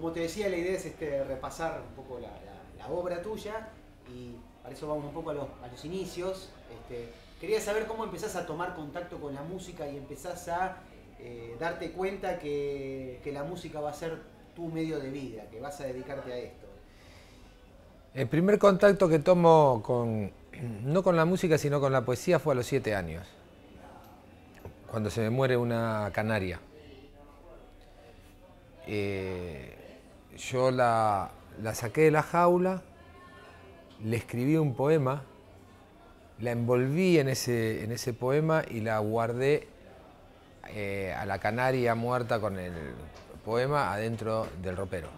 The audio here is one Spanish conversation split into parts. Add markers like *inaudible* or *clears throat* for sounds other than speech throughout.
como te decía, la idea es este, repasar un poco la, obra tuya y para eso vamos un poco a los, inicios. Este, quería saber cómo empezás a tomar contacto con la música y empezás a eh, darte cuenta que, la música va a ser tu medio de vida, que vas a dedicarte a esto. El primer contacto que tomo con, no con la música, sino con la poesía fue a los siete años, cuando se me muere una canaria. Eh, yo la, saqué de la jaula, le escribí un poema, la envolví en ese, poema y la guardé eh, a la canaria muerta con el poema adentro del ropero.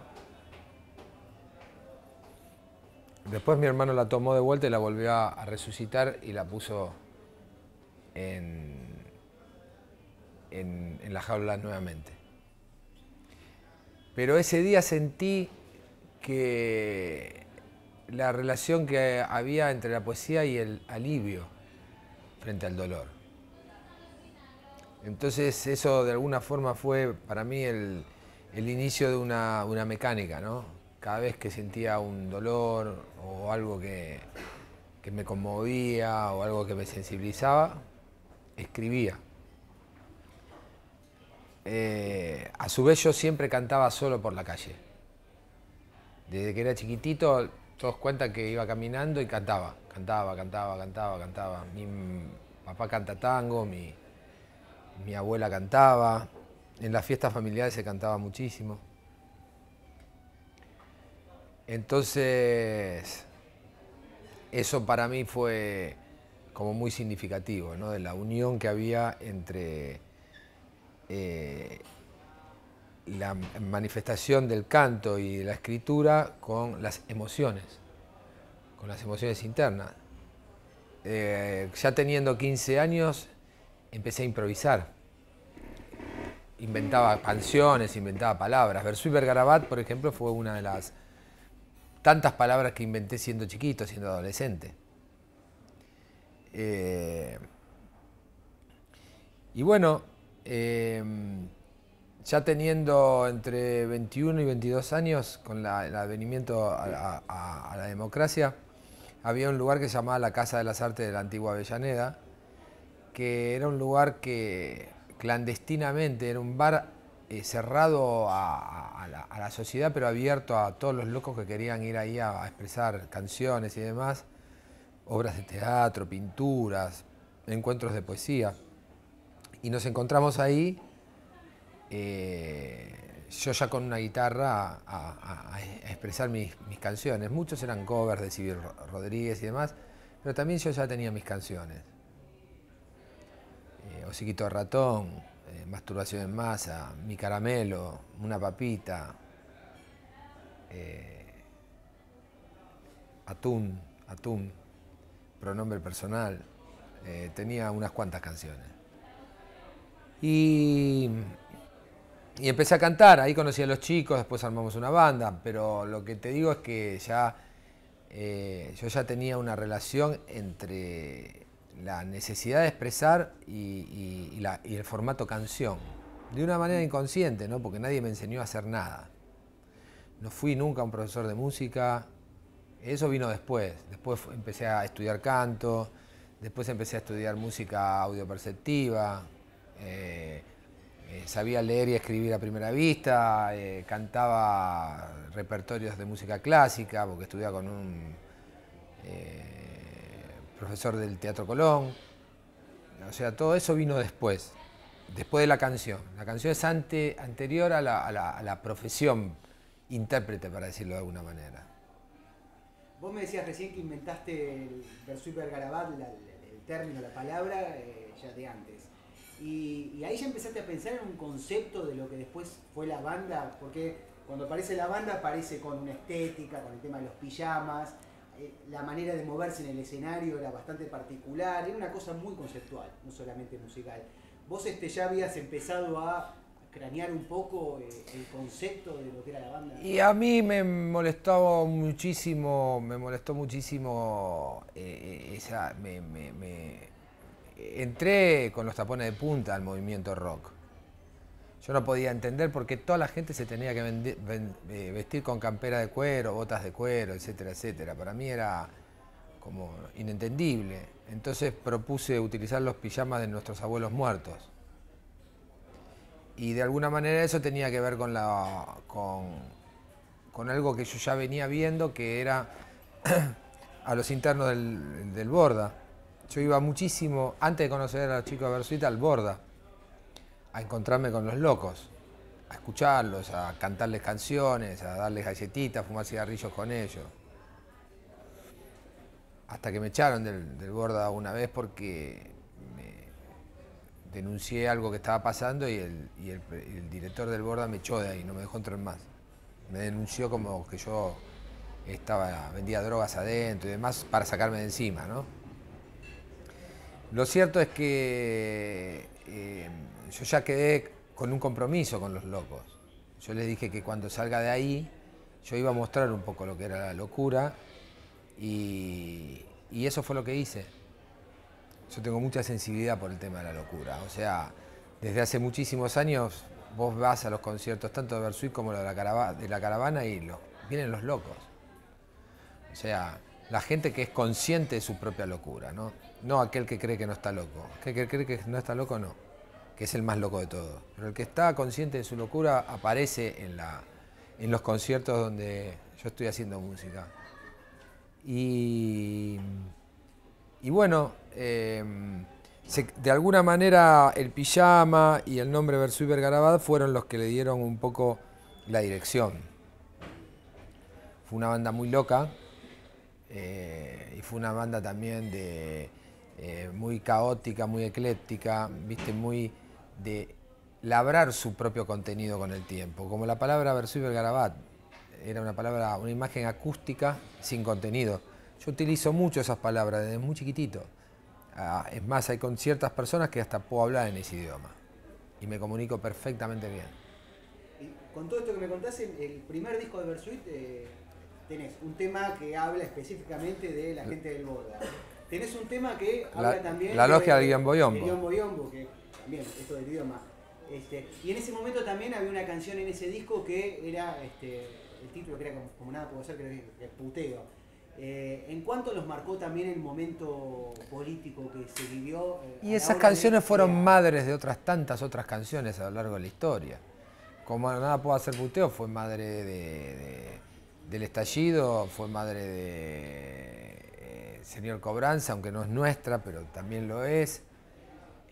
Después mi hermano la tomó de vuelta y la volvió a, resucitar y la puso en la jaula nuevamente. Pero ese día sentí que la relación que había entre la poesía y el alivio frente al dolor. Entonces eso de alguna forma fue para mí el, inicio de una, mecánica, ¿no? Cada vez que sentía un dolor o algo que me conmovía o algo que me sensibilizaba, escribía. Eh, a su vez yo siempre cantaba solo por la calle. Desde que era chiquitito, todos cuentan que iba caminando y cantaba, cantaba, cantaba, cantaba, cantaba. Mi papá canta tango, mi, mi abuela cantaba, en las fiestas familiares se cantaba muchísimo. Entonces, eso para mí fue como muy significativo, ¿no? De la unión que había entre eh, la manifestación del canto y de la escritura con las emociones, con las emociones internas. Eh, ya teniendo 15 años empecé a improvisar. Inventaba canciones, inventaba palabras. Versuy Garabat por ejemplo, fue una de las tantas palabras que inventé siendo chiquito, siendo adolescente. Eh, y bueno, Em, ya teniendo entre 21 y 22 años, con el advenimiento a, la democracia, había un lugar que se llamaba la Casa de las Artes de la antigua Avellaneda, que era un lugar que clandestinamente era un bar eh, cerrado a, la, sociedad, pero abierto a todos los locos que querían ir ahí a expresar canciones y demás, obras de teatro, pinturas, encuentros de poesía y nos encontramos ahí, eh, yo ya con una guitarra a, expresar mis, canciones. Muchos eran covers de Civil Rodríguez y demás, pero también yo ya tenía mis canciones. Eh, de Ratón, eh, Masturbación en Masa, Mi Caramelo, Una Papita, eh, Atún, Atún, pronombre personal. tenía unas cuantas canciones. Y, empecé a cantar, ahí conocí a los chicos, después armamos una banda, pero lo que te digo es que ya eh, yo ya tenía una relación entre la necesidad de expresar y, el formato canción, de una manera inconsciente, ¿no? porque nadie me enseñó a hacer nada. No fui nunca un profesor de música, eso vino después, después empecé a estudiar canto, después empecé a estudiar música perceptiva. Eh, eh, sabía leer y escribir a primera vista, eh, cantaba repertorios de música clásica, porque estudiaba con un profesor del Teatro Colón. O sea, todo eso vino después, después de la canción. La canción es anterior a la, profesión intérprete, para decirlo de alguna manera. Vos me decías recién que inventaste el super el término, la palabra, ya de antes. Y, ahí ya empezaste a pensar en un concepto de lo que después fue la banda, porque cuando aparece la banda aparece con una estética, con el tema de los pijamas, eh, la manera de moverse en el escenario era bastante particular, era una cosa muy conceptual, no solamente musical. Vos este, ya habías empezado a cranear un poco eh, el concepto de lo que era la banda. Y a mí me molestaba muchísimo, me molestó muchísimo eh, esa entré con los tapones de punta al movimiento rock. Yo no podía entender por qué toda la gente se tenía que eh, vestir con campera de cuero, botas de cuero, etcétera, etcétera. Para mí era como inentendible. Entonces propuse utilizar los pijamas de nuestros abuelos muertos. Y de alguna manera eso tenía que ver con, la, con, algo que yo ya venía viendo, que era *clears throat* a los internos del Borda yo iba muchísimo, antes de conocer a los chicos de Bersuita, al Borda, a encontrarme con los locos, a escucharlos, a cantarles canciones, a darles galletitas, a fumar cigarrillos con ellos. Hasta que me echaron del, Borda una vez porque denuncié algo que estaba pasando y el, director del Borda me echó de ahí, no me dejó entrar más. Me denunció como que yo estaba, vendía drogas adentro y demás para sacarme de encima, ¿no? Lo cierto es que eh, yo ya quedé con un compromiso con los locos. Yo les dije que cuando salga de ahí, yo iba a mostrar un poco lo que era la locura y, eso fue lo que hice. Yo tengo mucha sensibilidad por el tema de la locura. O sea, desde hace muchísimos años vos vas a los conciertos tanto de Bersuit como de la, caravana, de la caravana y vienen los locos. O sea, la gente que es consciente de su propia locura, ¿no? No aquel que cree que no está loco. Aquel que cree que no está loco, no. Que es el más loco de todos. Pero el que está consciente de su locura aparece en, la, en los conciertos donde yo estoy haciendo música. Y, bueno, em, de alguna manera el pijama y el nombre Versuy Vergarabad fueron los que le dieron un poco la dirección. Fue una banda muy loca eh, y fue una banda también de eh, muy caótica, muy ecléctica, viste, muy de labrar su propio contenido con el tiempo. Como la palabra Versuiver Garabat era una palabra, una imagen acústica sin contenido. Yo utilizo mucho esas palabras desde muy chiquitito. Ah, es más, hay con ciertas personas que hasta puedo hablar en ese idioma y me comunico perfectamente bien. con todo esto que me contaste, el primer disco de Bersuit eh, tenés un tema que habla específicamente de la gente del Borda. Tenés un tema que habla también. La logia del Boyombo. que también, esto del idioma. Este, y en ese momento también había una canción en ese disco que era, este, el título que era como, nada puedo ser, que era puteo. Eh, ¿En cuánto los marcó también el momento político que se vivió? Eh, y esas canciones fueron madres de otras tantas otras canciones a lo largo de la historia. Como Nada Puedo Hacer Puteo fue madre del estallido, fue madre de eh, señor Cobranza, aunque no es nuestra, pero también lo es.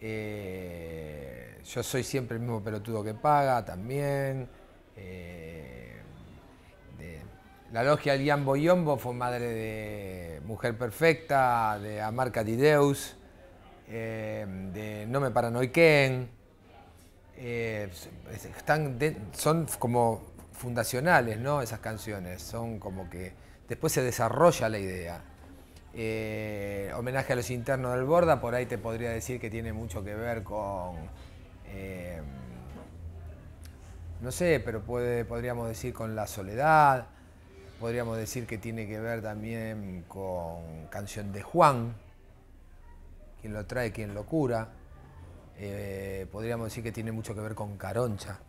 Eh, yo soy siempre el mismo pelotudo que paga también. Eh, la logia del Jambo Yombo fue madre de Mujer Perfecta, de Amarca eh, de No Me Paranoiquen. son como fundacionales, ¿no? Esas canciones. Son como que después se desarrolla la idea. Eh, homenaje a los internos del Borda, por ahí te podría decir que tiene mucho que ver con, eh, no sé, pero podríamos decir con la soledad, podríamos decir que tiene que ver también con Canción de Juan, quien lo trae, quien lo cura, eh, podríamos decir que tiene mucho que ver con Caroncha,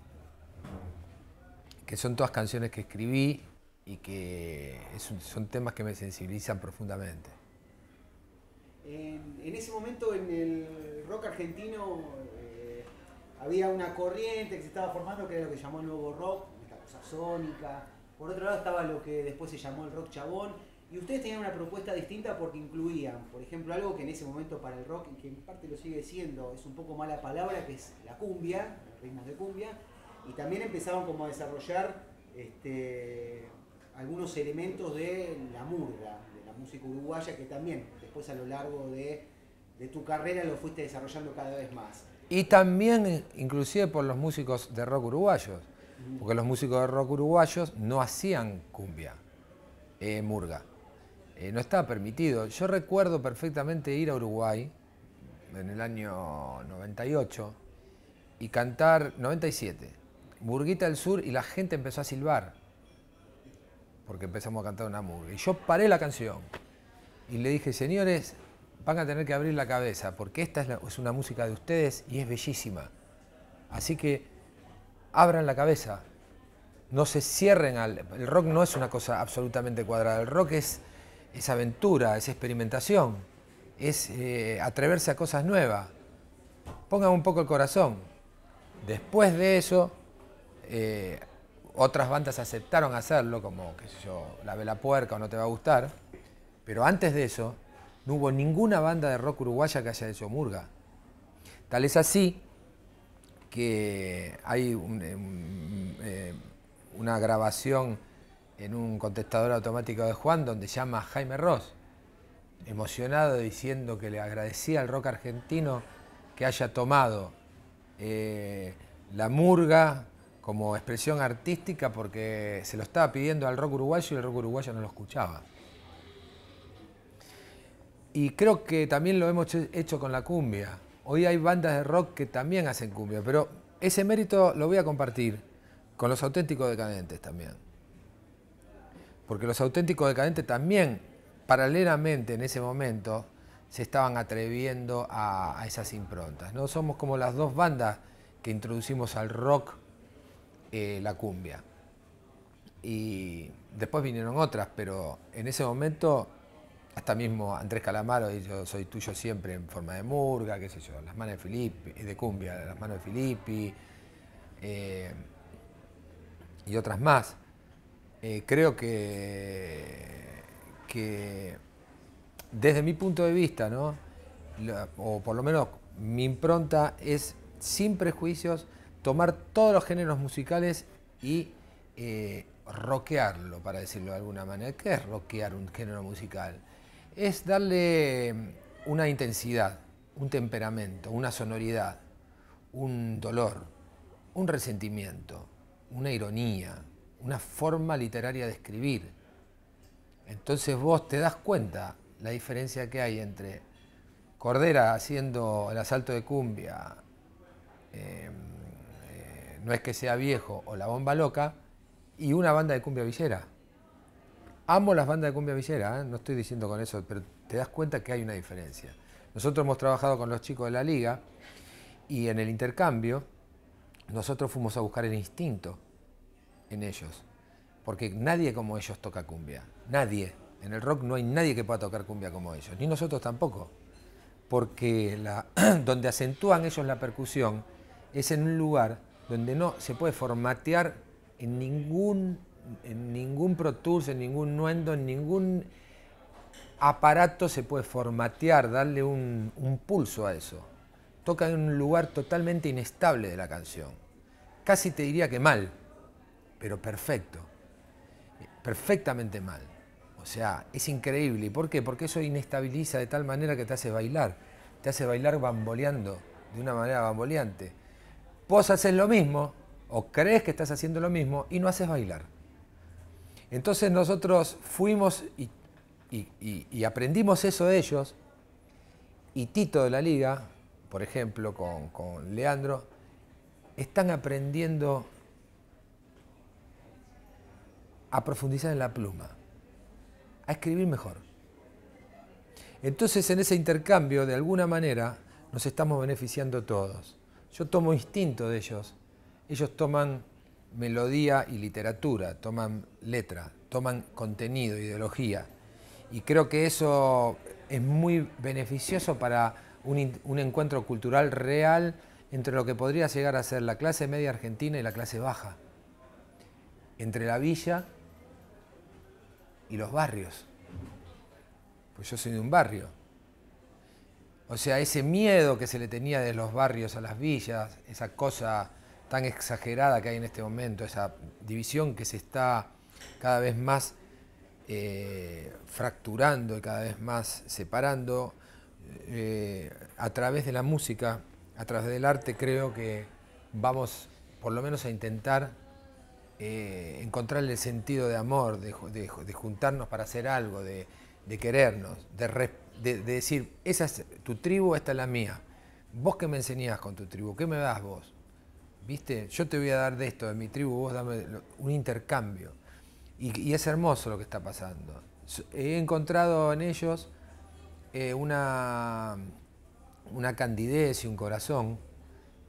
que son todas canciones que escribí y que son temas que me sensibilizan profundamente. En, ese momento en el rock argentino eh, había una corriente que se estaba formando que era lo que llamó el nuevo rock, esta cosa sónica. Por otro lado estaba lo que después se llamó el rock chabón. Y ustedes tenían una propuesta distinta porque incluían, por ejemplo, algo que en ese momento para el rock, y que en parte lo sigue siendo, es un poco mala palabra, que es la cumbia, los ritmos de cumbia. Y también empezaban como a desarrollar este, algunos elementos de la murga, de la música uruguaya, que también después a lo largo de, tu carrera lo fuiste desarrollando cada vez más. Y también, inclusive por los músicos de rock uruguayos, porque los músicos de rock uruguayos no hacían cumbia, eh, murga. Eh, no estaba permitido. Yo recuerdo perfectamente ir a Uruguay en el año 98 y cantar 97, Burguita del Sur, y la gente empezó a silbar porque empezamos a cantar una mugre... Y yo paré la canción y le dije, señores, van a tener que abrir la cabeza, porque esta es, una música de ustedes y es bellísima. Así que abran la cabeza, no se cierren al... El rock no es una cosa absolutamente cuadrada, el rock es, es aventura, es experimentación, es eh, atreverse a cosas nuevas. Pongan un poco el corazón. Después de eso, eh, otras bandas aceptaron hacerlo, como, qué sé yo, La Vela Puerca o No Te Va a Gustar, pero antes de eso no hubo ninguna banda de rock uruguaya que haya hecho murga. Tal es así que hay eh, eh, una grabación en un contestador automático de Juan donde llama a Jaime Ross, emocionado diciendo que le agradecía al rock argentino que haya tomado eh, la murga como expresión artística porque se lo estaba pidiendo al rock uruguayo y el rock uruguayo no lo escuchaba. Y creo que también lo hemos hecho con la cumbia. Hoy hay bandas de rock que también hacen cumbia, pero ese mérito lo voy a compartir con los auténticos decadentes también. Porque los auténticos decadentes también, paralelamente en ese momento, se estaban atreviendo a, esas improntas. ¿no? Somos como las dos bandas que introducimos al rock eh, la cumbia. Y después vinieron otras, pero en ese momento, hasta mismo Andrés Calamaro y yo soy tuyo siempre en forma de murga, qué sé yo, las manos de Filippi, eh, de cumbia, las manos de Filippi eh, y otras más. creo que, que desde mi punto de vista, ¿no? o por lo menos mi impronta es sin prejuicios tomar todos los géneros musicales y eh, rockearlo, para decirlo de alguna manera. ¿Qué es rockear un género musical? Es darle mm, una intensidad, un temperamento, una sonoridad, un dolor, un resentimiento, una ironía, una forma literaria de escribir. Entonces vos te das cuenta la diferencia que hay entre Cordera haciendo el asalto de cumbia, eh, no es que sea viejo o la bomba loca, y una banda de cumbia villera. Amo las bandas de cumbia villera, ¿eh? no estoy diciendo con eso, pero te das cuenta que hay una diferencia. Nosotros hemos trabajado con los chicos de la liga y en el intercambio nosotros fuimos a buscar el instinto en ellos, porque nadie como ellos toca cumbia, nadie. En el rock no hay nadie que pueda tocar cumbia como ellos, ni nosotros tampoco, porque *clears throat* donde acentúan ellos la percusión es en un lugar donde no se puede formatear en ningún, en ningún Pro Tools, en ningún Nuendo, en ningún aparato se puede formatear, darle un, un pulso a eso. Toca en un lugar totalmente inestable de la canción. Casi te diría que mal, pero perfecto. Perfectamente mal. O sea, es increíble. ¿Y por qué? Porque eso inestabiliza de tal manera que te hace bailar. Te hace bailar bamboleando, de una manera bamboleante. Vos haces lo mismo, o crees que estás haciendo lo mismo, y no haces bailar. Entonces nosotros fuimos y, aprendimos eso de ellos, y Tito de la Liga, por ejemplo, con Leandro, están aprendiendo a profundizar en la pluma, a escribir mejor. Entonces en ese intercambio, de alguna manera, nos estamos beneficiando todos. Yo tomo instinto de ellos. Ellos toman melodía y literatura, toman letra, toman contenido, ideología. Y creo que eso es muy beneficioso para un, un encuentro cultural real entre lo que podría llegar a ser la clase media argentina y la clase baja, entre la villa y los barrios. Pues yo soy de un barrio. O sea, ese miedo que se le tenía de los barrios a las villas, esa cosa tan exagerada que hay en este momento, esa división que se está cada vez más eh, fracturando y cada vez más separando, eh, a través de la música, a través del arte, creo que vamos por lo menos a intentar eh, encontrarle el sentido de amor, de, juntarnos para hacer algo, de, querernos, de respetarnos de, decir, esa es tu tribu, esta es la mía. ¿Vos qué me enseñás con tu tribu? ¿Qué me das vos? ¿Viste? Yo te voy a dar de esto, de mi tribu, vos dame un intercambio. Y, es hermoso lo que está pasando. He encontrado en ellos eh, una, una candidez y un corazón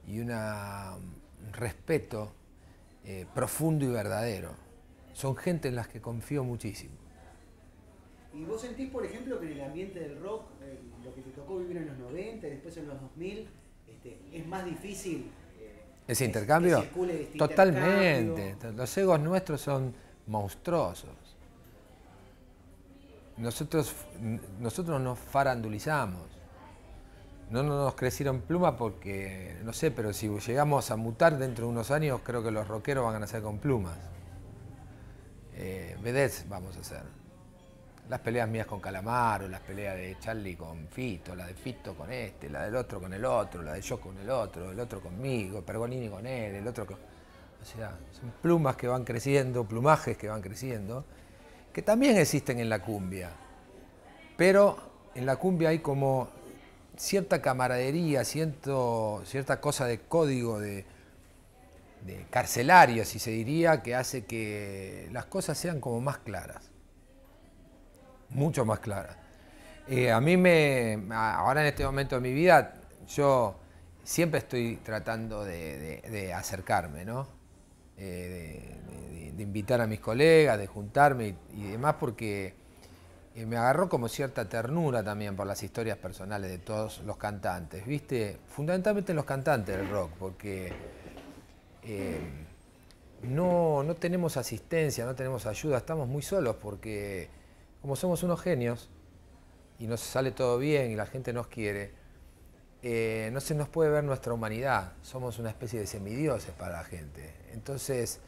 y un respeto eh, profundo y verdadero. Son gente en las que confío muchísimo. ¿Y vos sentís, por ejemplo, que en el ambiente del rock, eh, lo que te tocó vivir en los 90, después en los 2000, este, es más difícil? Eh, ¿Ese intercambio? Totalmente. Los egos nuestros son monstruosos. Nosotros, nosotros nos farandulizamos. No nos crecieron plumas porque, no sé, pero si llegamos a mutar dentro de unos años, creo que los rockeros van a nacer con plumas. Eh, vamos a hacer las peleas mías con Calamaro, las peleas de Charlie con Fito, la de Fito con este, la del otro con el otro, la de yo con el otro, el otro conmigo, Pergonini con él, el otro con... O sea, son plumas que van creciendo, plumajes que van creciendo, que también existen en la cumbia. Pero en la cumbia hay como cierta camaradería, cierto, cierta cosa de código, de, de carcelario, si se diría, que hace que las cosas sean como más claras mucho más clara. Eh, a mí me, ahora en este momento de mi vida, yo siempre estoy tratando de, acercarme, ¿no? Eh, de, invitar a mis colegas, de juntarme y, demás, porque eh, me agarró como cierta ternura también por las historias personales de todos los cantantes, ¿viste? Fundamentalmente los cantantes del rock, porque no, no tenemos asistencia, no tenemos ayuda, estamos muy solos porque como somos unos genios y nos sale todo bien y la gente nos quiere, eh, no se nos puede ver nuestra humanidad. Somos una especie de semidioses para la gente. Entonces,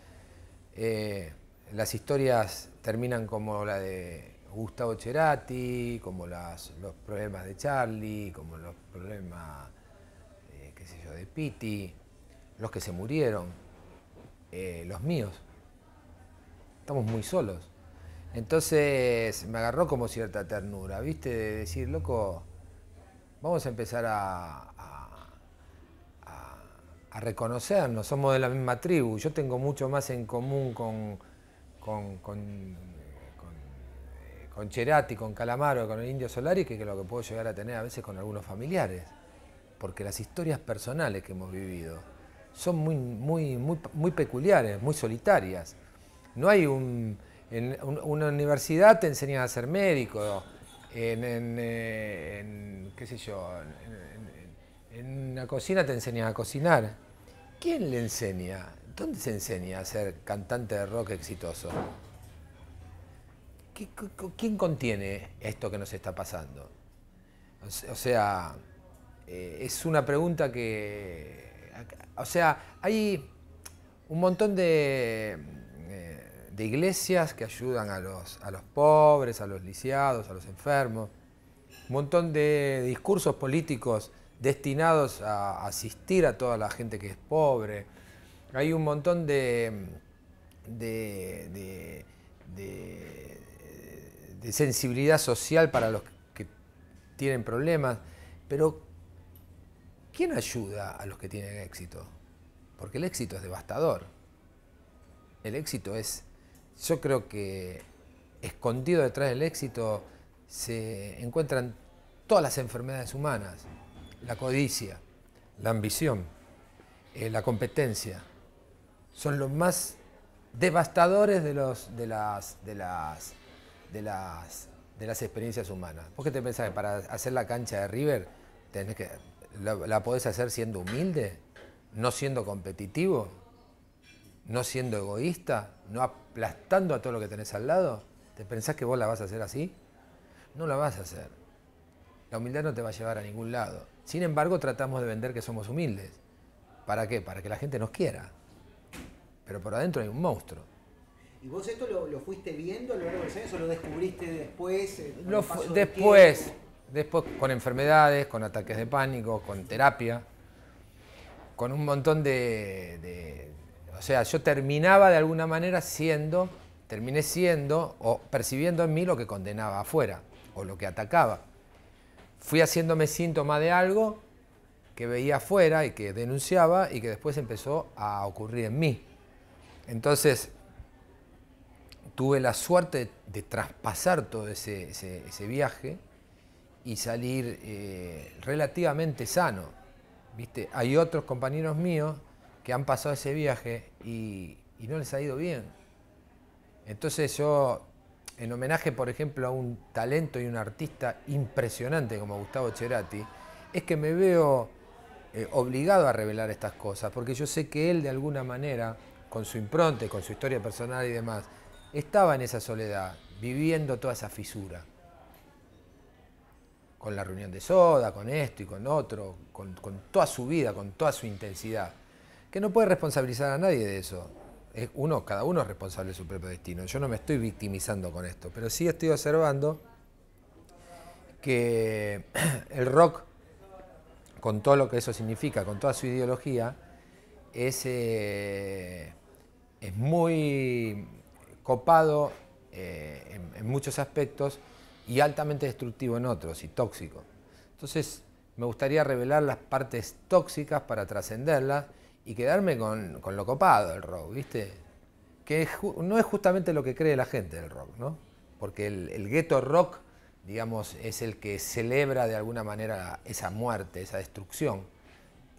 eh, las historias terminan como la de Gustavo Cerati, como los problemas de Charlie, como los problemas, eh, de Pitti, los que se murieron, los míos. Estamos muy solos. Entonces me agarró como cierta ternura, ¿viste? decir, loco, vamos a empezar a, reconocernos, somos de la misma tribu, yo tengo mucho más en común con, con, Cherati, con Calamaro, con el Indio Solari, que lo que puedo llegar a tener a veces con algunos familiares, porque las historias personales que hemos vivido son muy, muy, muy, muy peculiares, muy solitarias. No hay un en una universidad te enseñan a ser médico, en, eh, qué sé yo, en, en, una cocina te enseñan a cocinar. ¿Quién le enseña? ¿Dónde se enseña a ser cantante de rock exitoso? ¿Quién contiene esto que nos está pasando? O sea, eh, es una pregunta que... O sea, hay un montón de de iglesias que ayudan a los, a los pobres, a los lisiados, a los enfermos, un montón de discursos políticos destinados a asistir a toda la gente que es pobre. Hay un montón de, de, de, de sensibilidad social para los que tienen problemas, pero ¿quién ayuda a los que tienen éxito? Porque el éxito es devastador. El éxito es yo creo que escondido detrás del éxito se encuentran todas las enfermedades humanas, la codicia, la ambición, eh, la competencia, son los más devastadores de, las, de, las, experiencias humanas. ¿Vos qué te pensás para hacer la cancha de River que, la podés hacer siendo humilde, no siendo competitivo? no siendo egoísta, no aplastando a todo lo que tenés al lado, ¿te pensás que vos la vas a hacer así? No la vas a hacer. La humildad no te va a llevar a ningún lado. Sin embargo, tratamos de vender que somos humildes. ¿Para qué? Para que la gente nos quiera. Pero por adentro hay un monstruo. ¿Y vos esto lo, fuiste viendo a lo largo de los o lo descubriste después? Eh, después, después con enfermedades, con ataques de pánico, con terapia, con un montón de o sea, yo terminaba de alguna manera siendo, terminé siendo o percibiendo en mí lo que condenaba afuera o lo que atacaba. Fui haciéndome síntoma de algo que veía afuera y que denunciaba y que después empezó a ocurrir en mí. Entonces, tuve la suerte de, traspasar todo ese, viaje y salir eh, relativamente sano. ¿Viste? Hay otros compañeros míos que han pasado ese viaje y, no les ha ido bien. Entonces yo, en homenaje, por ejemplo, a un talento y un artista impresionante como Gustavo Cerati, es que me veo eh, obligado a revelar estas cosas, porque yo sé que él de alguna manera, con su impronte, con su historia personal y demás, estaba en esa soledad, viviendo toda esa fisura. Con la reunión de soda, con esto y con otro, con toda su vida, con toda su intensidad que no puede responsabilizar a nadie de eso. Uno, cada uno es responsable de su propio destino. Yo no me estoy victimizando con esto, pero sí estoy observando que *clears throat* el rock, con todo lo que eso significa, con toda su ideología, es, eh, es muy copado eh, en muchos aspectos y altamente destructivo en otros y tóxico. Entonces, me gustaría revelar las partes tóxicas para trascenderlas y quedarme con, lo copado del rock, ¿viste? Que no es justamente lo que cree la gente del rock, ¿no? Porque el, el gueto rock, digamos, es el que celebra de alguna manera esa muerte, esa destrucción.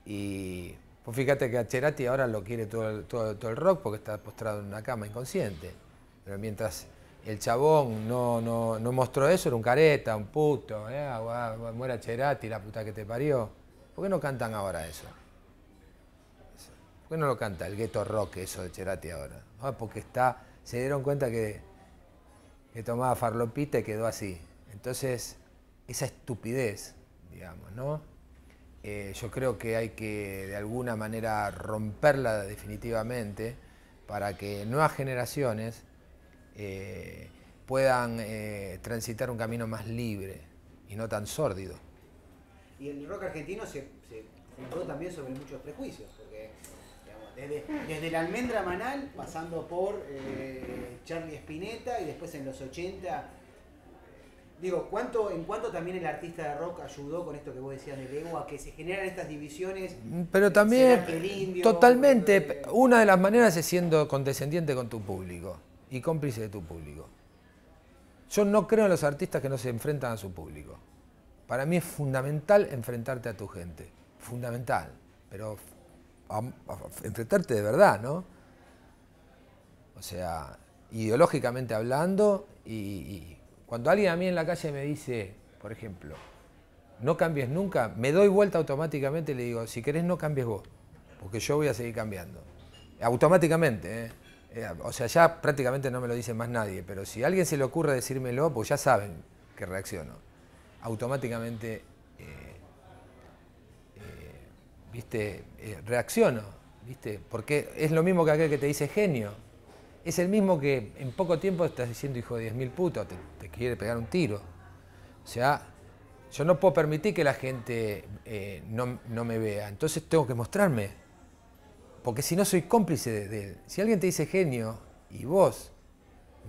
Y pues fíjate que a Cherati ahora lo quiere todo el, todo, todo el rock porque está postrado en una cama inconsciente. Pero mientras el chabón no, no, no, mostró eso, era un careta, un puto, ¿eh? muera Cherati, la puta que te parió. ¿Por qué no cantan ahora eso? ¿Por qué no lo canta el gueto rock eso de Cherati ahora? Ah, porque está, se dieron cuenta que, tomaba farlopita y quedó así. Entonces, esa estupidez, digamos, ¿no? Eh, yo creo que hay que de alguna manera romperla definitivamente para que nuevas generaciones eh, puedan eh, transitar un camino más libre y no tan sórdido. Y el rock argentino se, se fundó también sobre muchos prejuicios. Desde, la almendra manal, pasando por eh, Charlie Spinetta y después en los 80. Digo, ¿cuánto, ¿en cuánto también el artista de rock ayudó con esto que vos decías de Lego a que se generan estas divisiones? Pero también, totalmente, eh, una de las maneras es siendo condescendiente con tu público y cómplice de tu público. Yo no creo en los artistas que no se enfrentan a su público. Para mí es fundamental enfrentarte a tu gente. Fundamental. Pero a, enfrentarte de verdad, ¿no? O sea, ideológicamente hablando, y, cuando alguien a mí en la calle me dice, por ejemplo, no cambies nunca, me doy vuelta automáticamente y le digo, si querés no cambies vos, porque yo voy a seguir cambiando. Automáticamente, ¿eh? eh o sea, ya prácticamente no me lo dice más nadie, pero si alguien se le ocurre decírmelo, pues ya saben que reacciono. Automáticamente ¿viste? Eh, reacciono, ¿viste? Porque es lo mismo que aquel que te dice genio. Es el mismo que en poco tiempo estás diciendo hijo de 10.000 putos, te, te, quiere pegar un tiro. O sea, yo no puedo permitir que la gente eh, no, me vea, entonces tengo que mostrarme. Porque si no soy cómplice de, él. Si alguien te dice genio y vos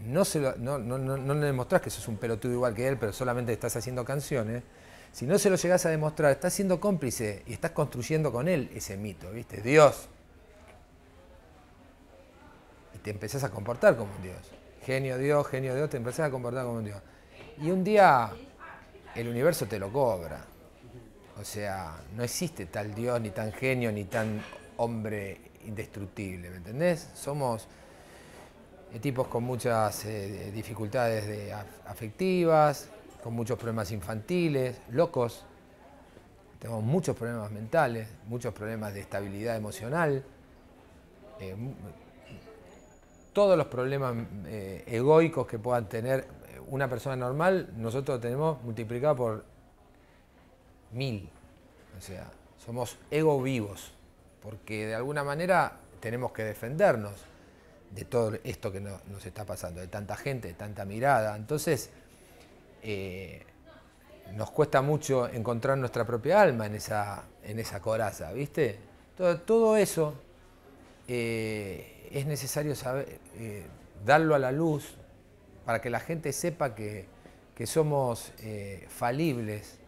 no, no, no, no, le demostrás que sos un pelotudo igual que él, pero solamente estás haciendo canciones, si no se lo llegas a demostrar, estás siendo cómplice y estás construyendo con él ese mito, ¿viste? Dios. Y te empezás a comportar como un Dios. Genio Dios, genio Dios, te empezás a comportar como un Dios. Y un día el universo te lo cobra. O sea, no existe tal Dios, ni tan genio, ni tan hombre indestructible, ¿me entendés? Somos tipos con muchas eh, dificultades afectivas, con muchos problemas infantiles, locos, tenemos muchos problemas mentales, muchos problemas de estabilidad emocional, eh, todos los problemas eh, egoicos que puedan tener eh, una persona normal, nosotros lo tenemos multiplicado por mil. O sea, somos ego vivos, porque de alguna manera tenemos que defendernos de todo esto que nos está pasando, de tanta gente, de tanta mirada. Entonces, eh, nos cuesta mucho encontrar nuestra propia alma en esa, en esa coraza, ¿viste? Todo, eso eh, es necesario saber, eh, darlo a la luz para que la gente sepa que, que somos falibles,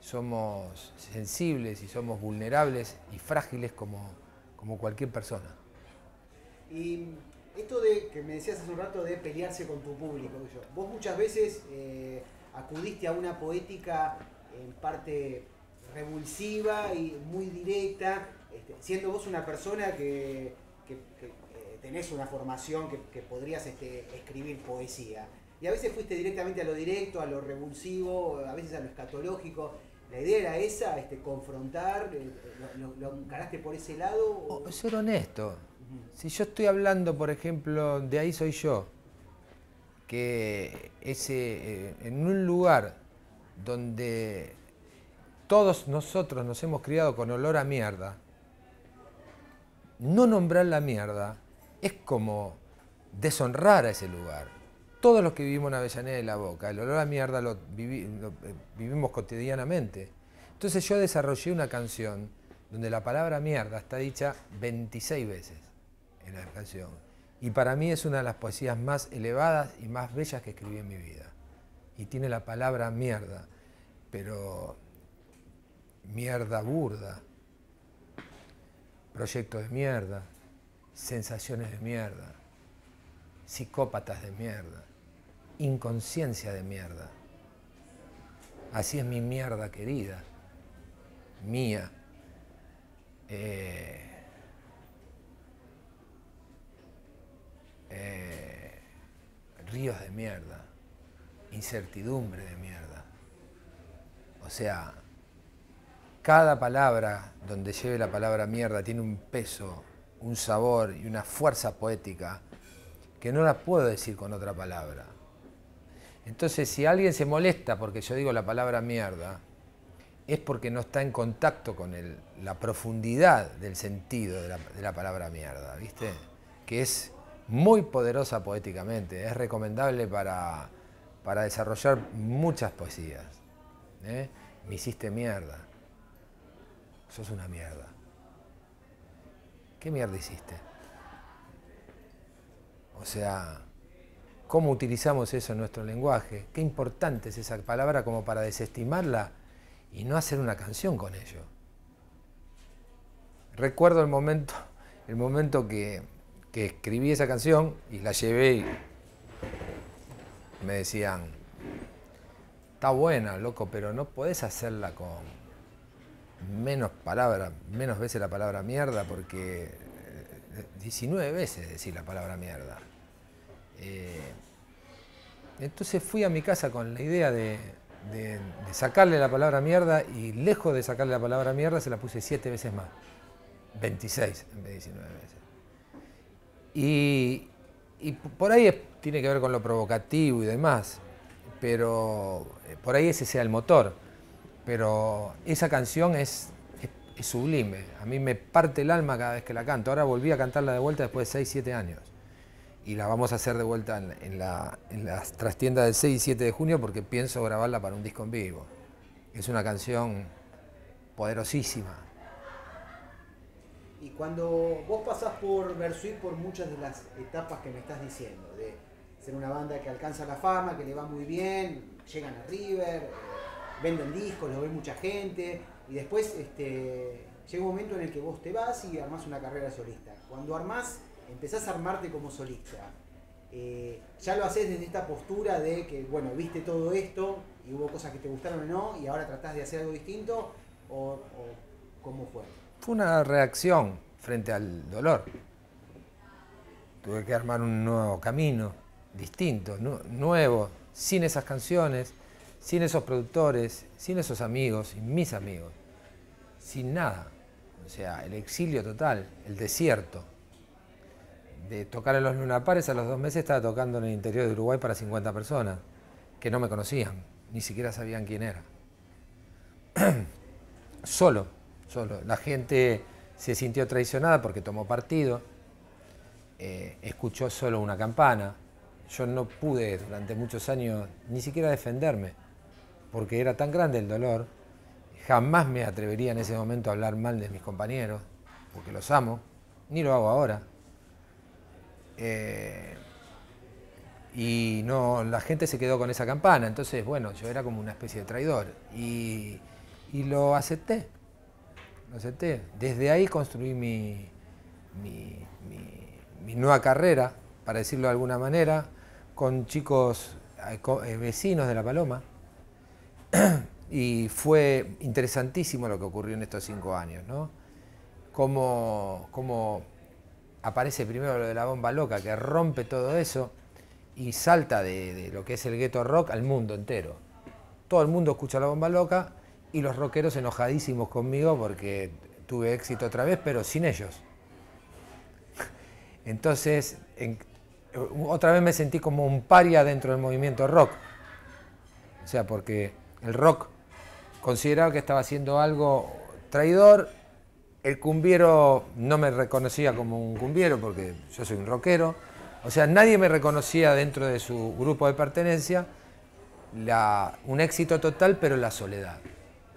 somos sensibles y somos vulnerables y frágiles como, como cualquier persona. Y esto de que me decías hace un rato de pelearse con tu público, yo, vos muchas veces eh, acudiste a una poética en parte revulsiva y muy directa, este, siendo vos una persona que, eh, tenés una formación que, podrías este, escribir poesía. Y a veces fuiste directamente a lo directo, a lo revulsivo, a veces a lo escatológico. ¿La idea era esa, este, confrontar? Eh, ¿Lo, encaraste por ese lado? O... Ser honesto. Si yo estoy hablando, por ejemplo, de ahí soy yo, que ese, eh, en un lugar donde todos nosotros nos hemos criado con olor a mierda, no nombrar la mierda es como deshonrar a ese lugar. Todos los que vivimos en Avellaneda de la Boca, el olor a mierda lo, eh, vivimos cotidianamente. Entonces yo desarrollé una canción donde la palabra mierda está dicha 26 veces la canción. Y para mí es una de las poesías más elevadas y más bellas que escribí en mi vida. Y tiene la palabra mierda, pero mierda burda, proyecto de mierda, sensaciones de mierda, psicópatas de mierda, inconsciencia de mierda. Así es mi mierda querida, mía. Eh, Eh, ríos de mierda, incertidumbre de mierda. O sea, cada palabra donde lleve la palabra mierda tiene un peso, un sabor y una fuerza poética que no la puedo decir con otra palabra. Entonces, si alguien se molesta porque yo digo la palabra mierda, es porque no está en contacto con la profundidad del sentido de la, de la palabra mierda, ¿viste? Que es muy poderosa poéticamente. Es recomendable para, para desarrollar muchas poesías. ¿eh? Me hiciste mierda. Sos una mierda. ¿Qué mierda hiciste? O sea, ¿cómo utilizamos eso en nuestro lenguaje? Qué importante es esa palabra como para desestimarla y no hacer una canción con ello. Recuerdo el momento, el momento que que escribí esa canción y la llevé y me decían, está buena, loco, pero no podés hacerla con menos palabras, menos veces la palabra mierda, porque 19 eh, veces decir la palabra mierda. Eh, entonces fui a mi casa con la idea de, de, sacarle la palabra mierda y lejos de sacarle la palabra mierda se la puse 7 veces más. 26 en vez de 19 veces. Y, por ahí tiene que ver con lo provocativo y demás, pero eh, por ahí ese sea el motor. Pero esa canción es, sublime, a mí me parte el alma cada vez que la canto. Ahora volví a cantarla de vuelta después de 6, 7 años. Y la vamos a hacer de vuelta en, la, en las trastiendas del 6 y 7 de junio porque pienso grabarla para un disco en vivo. Es una canción poderosísima. Y cuando vos pasás por Versuit por muchas de las etapas que me estás diciendo, de ser una banda que alcanza la fama, que le va muy bien, llegan a River, eh, venden discos, lo ve mucha gente, y después este, llega un momento en el que vos te vas y armás una carrera solista. Cuando armás, empezás a armarte como solista. Eh, ya lo haces desde esta postura de que, bueno, viste todo esto y hubo cosas que te gustaron o no, y ahora tratás de hacer algo distinto, o, o cómo fue. Fue una reacción frente al dolor. Tuve que armar un nuevo camino, distinto, nuevo, sin esas canciones, sin esos productores, sin esos amigos, sin mis amigos, sin nada. O sea, el exilio total, el desierto. De tocar en los lunapares a los dos meses estaba tocando en el interior de Uruguay para 50 personas que no me conocían, ni siquiera sabían quién era. *clears throat* Solo la gente se sintió traicionada porque tomó partido, eh, escuchó solo una campana. Yo no pude durante muchos años ni siquiera defenderme, porque era tan grande el dolor. Jamás me atrevería en ese momento a hablar mal de mis compañeros, porque los amo, ni lo hago ahora. Eh, y no, la gente se quedó con esa campana, entonces bueno, yo era como una especie de traidor y lo acepté. Desde ahí construí mi, nueva carrera, para decirlo de alguna manera, con chicos eh, eh, vecinos de La Paloma. *clears throat* y fue interesantísimo lo que ocurrió en estos cinco años, ¿no? Cómo, aparece primero lo de la bomba loca, que rompe todo eso y salta de, de lo que es el gueto rock al mundo entero. Todo el mundo escucha la bomba loca y los rockeros enojadísimos conmigo porque tuve éxito otra vez, pero sin ellos. *laughs* Entonces, otra vez me sentí como un paria dentro del movimiento rock. O sea, porque el rock consideraba que estaba haciendo algo traidor, el cumbiero no me reconocía como un cumbiero porque yo soy un rockero, o sea, nadie me reconocía dentro de su grupo de pertenencia, un éxito total, pero la soledad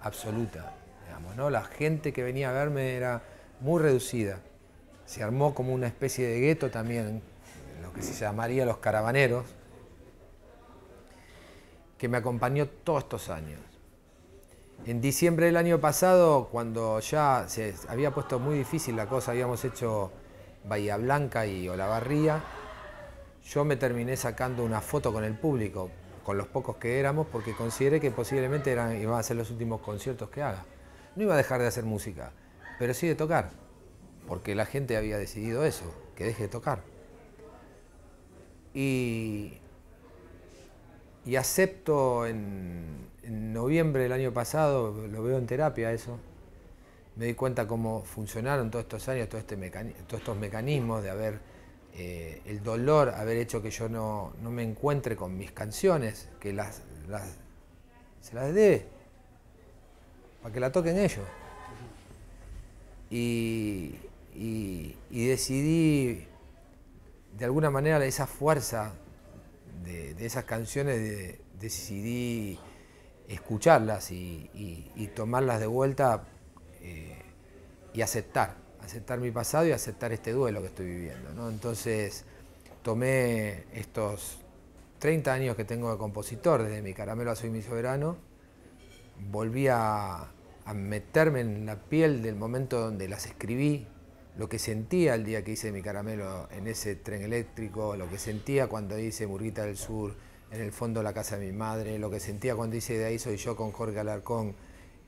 absoluta. Digamos, ¿no? La gente que venía a verme era muy reducida. Se armó como una especie de gueto también, lo que se llamaría los caravaneros, que me acompañó todos estos años. En diciembre del año pasado, cuando ya se había puesto muy difícil la cosa, habíamos hecho Bahía Blanca y Olavarría, yo me terminé sacando una foto con el público, con los pocos que éramos, porque consideré que posiblemente eran, iban a ser los últimos conciertos que haga. No iba a dejar de hacer música, pero sí de tocar, porque la gente había decidido eso, que deje de tocar. Y, acepto en, noviembre del año pasado, lo veo en terapia eso, me di cuenta cómo funcionaron todos estos años, este todos estos mecanismos de haber eh, el dolor haber hecho que yo no, me encuentre con mis canciones, que las, las se las dé, para que la toquen ellos. Y, decidí, de alguna manera, esa fuerza de, esas canciones, decidí escucharlas y, tomarlas de vuelta eh, y aceptar aceptar mi pasado y aceptar este duelo que estoy viviendo. Entonces tomé estos 30 años que tengo de compositor, desde mi caramelo a Soy mi soberano, volví a, meterme en la piel del momento donde las escribí, lo que sentía el día que hice mi caramelo en ese tren eléctrico, lo que sentía cuando hice Murguita del Sur, en el fondo la casa de mi madre, lo que sentía cuando hice de ahí soy yo con Jorge Alarcón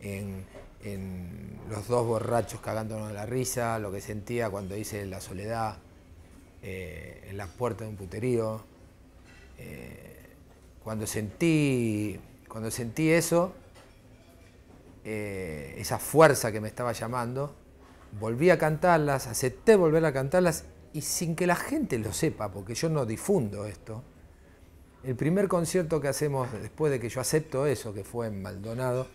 en, los dos borrachos cagándonos de la risa, lo que sentía cuando hice la soledad eh, en la puerta de un puterío. Eh, cuando, sentí, cuando sentí eso, eh, esa fuerza que me estaba llamando, volví a cantarlas, acepté volver a cantarlas y sin que la gente lo sepa, porque yo no difundo esto. El primer concierto que hacemos después de que yo acepto eso, que fue en Maldonado,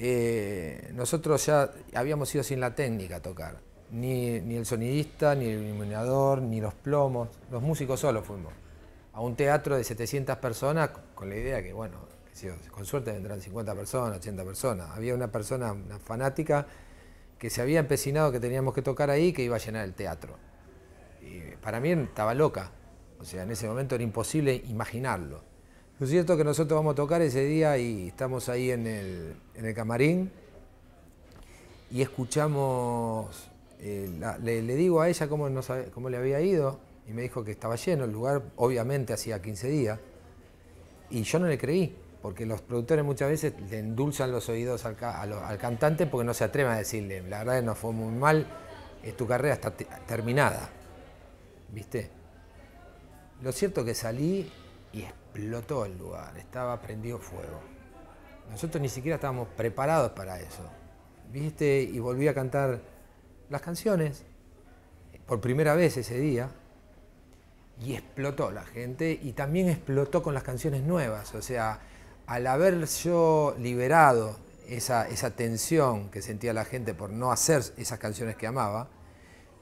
eh, nosotros ya habíamos ido sin la técnica a tocar. Ni, el sonidista, ni el iluminador, ni los plomos, los músicos solo fuimos. A un teatro de 700 personas con la idea que, bueno, con suerte vendrán 50 personas, 80 personas. Había una persona, una fanática, que se había empecinado que teníamos que tocar ahí que iba a llenar el teatro. Y para mí estaba loca. O sea, en ese momento era imposible imaginarlo. Lo cierto es que nosotros vamos a tocar ese día y estamos ahí en el, camarín y escuchamos, eh, le, digo a ella cómo, cómo le había ido y me dijo que estaba lleno el lugar, obviamente hacía 15 días, y yo no le creí, porque los productores muchas veces le endulzan los oídos al, cantante porque no se atreven a decirle, la verdad que no fue muy mal, es tu carrera está terminada, ¿viste? Lo cierto que salí y explotó el lugar, estaba prendido fuego. Nosotros ni siquiera estábamos preparados para eso. ¿Viste? Y volví a cantar las canciones por primera vez ese día. Y explotó la gente y también explotó con las canciones nuevas. O sea, al haber yo liberado esa, tensión que sentía la gente por no hacer esas canciones que amaba,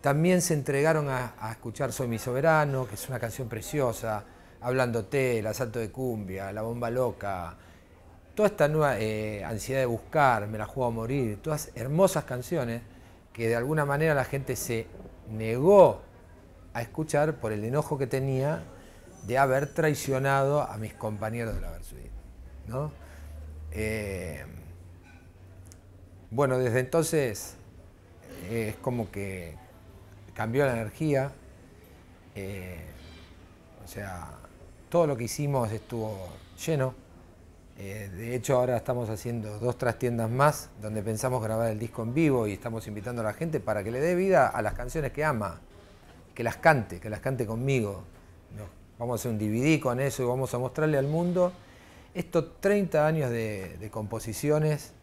también se entregaron a, a escuchar Soy mi soberano, que es una canción preciosa, Hablándote, el asalto de cumbia, la bomba loca, toda esta nueva eh, ansiedad de buscar, me la juego a morir, todas hermosas canciones que de alguna manera la gente se negó a escuchar por el enojo que tenía de haber traicionado a mis compañeros de la Versuit. Eh, bueno, desde entonces eh, es como que cambió la energía, o sea, todo lo que hicimos estuvo lleno. Eh, de hecho, ahora estamos haciendo dos tiendas más donde pensamos grabar el disco en vivo y estamos invitando a la gente para que le dé vida a las canciones que ama, que las cante, que las cante conmigo. vamos a hacer un DVD con eso y vamos a mostrarle al mundo estos 30 años de, composiciones,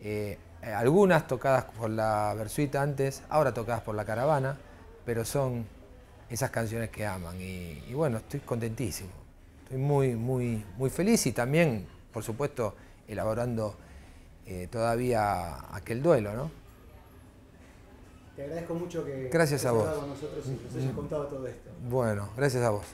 eh, algunas tocadas por la Versuita antes, ahora tocadas por la Caravana, pero son esas canciones que aman y bueno, estoy contentísimo muy, muy, muy feliz y también, por supuesto, elaborando eh, todavía aquel duelo, ¿no? Te agradezco mucho que gracias a con nosotros y nos hayas mm. contado todo esto. Bueno, gracias a vos.